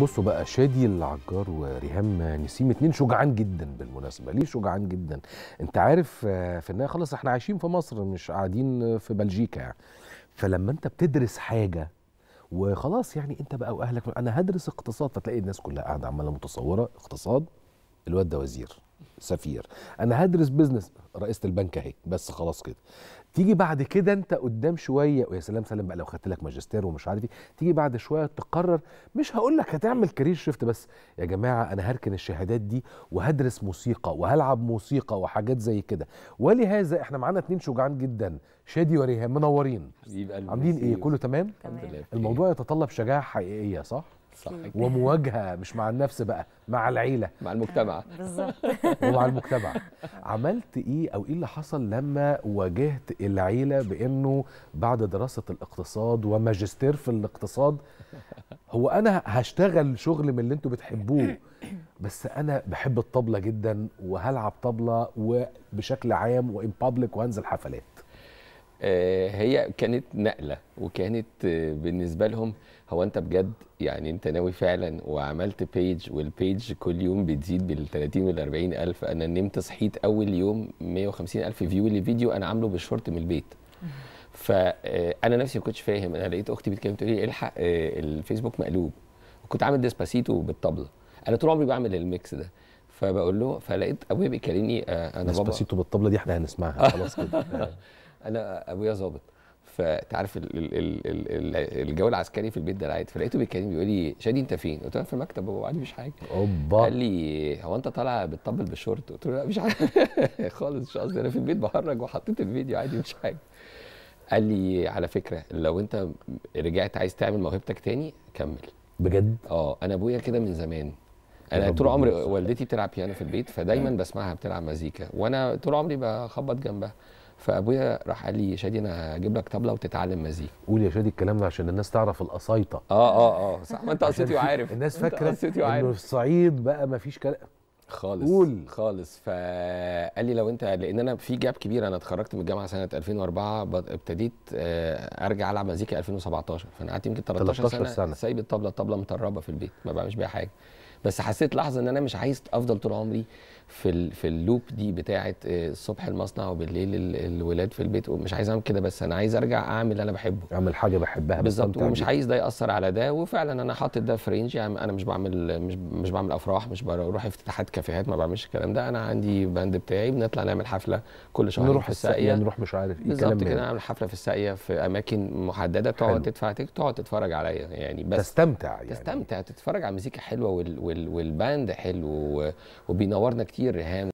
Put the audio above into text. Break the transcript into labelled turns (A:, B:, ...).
A: بصوا بقى شادي العجار وريهام نسيم اتنين شجعان جدا بالمناسبه ليه شجعان جدا انت عارف آه، في النهايه خلاص احنا عايشين في مصر مش قاعدين في بلجيكا يعني فلما انت بتدرس حاجه وخلاص يعني انت بقى واهلك انا هدرس اقتصاد فتلاقي الناس كلها قاعده عماله متصوره اقتصاد الواد ده وزير سفير انا هدرس بزنس رئيسه البنك اهي بس خلاص كده تيجي بعد كده انت قدام شويه ويا سلام سلام بقى لو خدت لك ماجستير ومش عارف ايه تيجي بعد شويه تقرر مش هقول لك هتعمل كارير شيفت بس يا جماعه انا هركن الشهادات دي وهدرس موسيقى وهلعب موسيقى وحاجات زي كده ولهذا احنا معانا اتنين شجعان جدا شادي وريهام منورين
B: عاملين ايه كله
A: تمام, تمام. الموضوع يتطلب شجاعه حقيقيه صح صح ومواجهه مش مع النفس بقى مع العيله مع المجتمع بالظبط ومع المجتمع عملت ايه او ايه اللي حصل لما واجهت العيله بانه بعد دراسه الاقتصاد وماجستير في الاقتصاد هو انا هشتغل شغل من اللي انتوا بتحبوه بس انا بحب الطبله جدا وهلعب طبله وبشكل عام وان بابليك وهنزل حفلات
B: آه، هي كانت نقله وكانت آه، بالنسبه لهم هو انت بجد يعني انت ناوي فعلا وعملت بيج والبيج كل يوم بتزيد بال 30 وال 40 الف انا نمت صحيت اول يوم 150 الف فيو لفيديو انا عامله بالشورت من البيت فانا آه، نفسي ما كنتش فاهم انا لقيت اختي بتتكلم تقول لي الحق الفيسبوك مقلوب وكنت عامل ديسباسيتو بالطبله انا طول عمري بعمل الميكس ده فبقول له فلقيت ابويا بيكلمني انا بابا ديسباسيتو
A: بالطبله دي احنا هنسمعها خلاص كده
B: انا ابويا ظابط فتعرف الجو العسكري في البيت ده قاعد فلقيته بيكلمني بيقول لي شادي انت فين؟ قلت له في المكتب هو عادي مش حاجه اوبا قال لي هو انت طالع بتطبل بالشورت؟ قلت له لا مش حاجه خالص مش قصدي انا في البيت بهرج وحطيت الفيديو عادي مش حاجه قال لي على فكره لو انت رجعت عايز تعمل موهبتك تاني كمل بجد؟ اه انا ابويا كده من زمان انا طول عمري والدتي بتلعب بيانو في البيت فدايما آه. بسمعها بتلعب مزيكا وانا طول عمري بخبط جنبها فابويا راح قال لي شادي انا
A: هجيب لك طبله وتتعلم مزيكا قول يا شادي الكلام ده عشان الناس تعرف القصايطه اه اه اه صح ما انت قصيتي وعارف الناس فاكره انه الصعيد بقى ما فيش كلام خالص قول خالص
B: فقال لي لو انت لان انا في جاب كبير انا اتخرجت من الجامعه سنه 2004 ابتديت آه، ارجع العب مزيكا 2017 فانا قعدت يمكن 13, 13 سنه, سنة. سايب الطبله الطبله مطربه في البيت ما بعملش بيها حاجه بس حسيت لحظه ان انا مش عايز افضل طول عمري في ال في اللوب دي بتاعه الصبح آه، المصنع وبالليل الولاد في البيت ومش عايز اعمل كده بس انا عايز ارجع اعمل اللي انا بحبه اعمل حاجه بحبها بالظبط ومش عايز ده ياثر على ده وفعلا انا حاطط ده في رينج يعني انا مش بعمل مش مش بعمل افراح مش بروح افتتاحات كافيهات ما بعملش الكلام ده انا عندي باند بتاعي بنطلع نعمل حفله كل شهر نروح في الساقيه يعني نروح مش
A: عارف ايه بالظبط كده نعمل
B: حفله في الساقيه في اماكن محدده تقعد تدفع تقعد تتفرج عليا يعني بس تستمتع يعني تستمتع تتفرج على مزيكا حلوه وال والباند حلو وبينورنا كتير رهام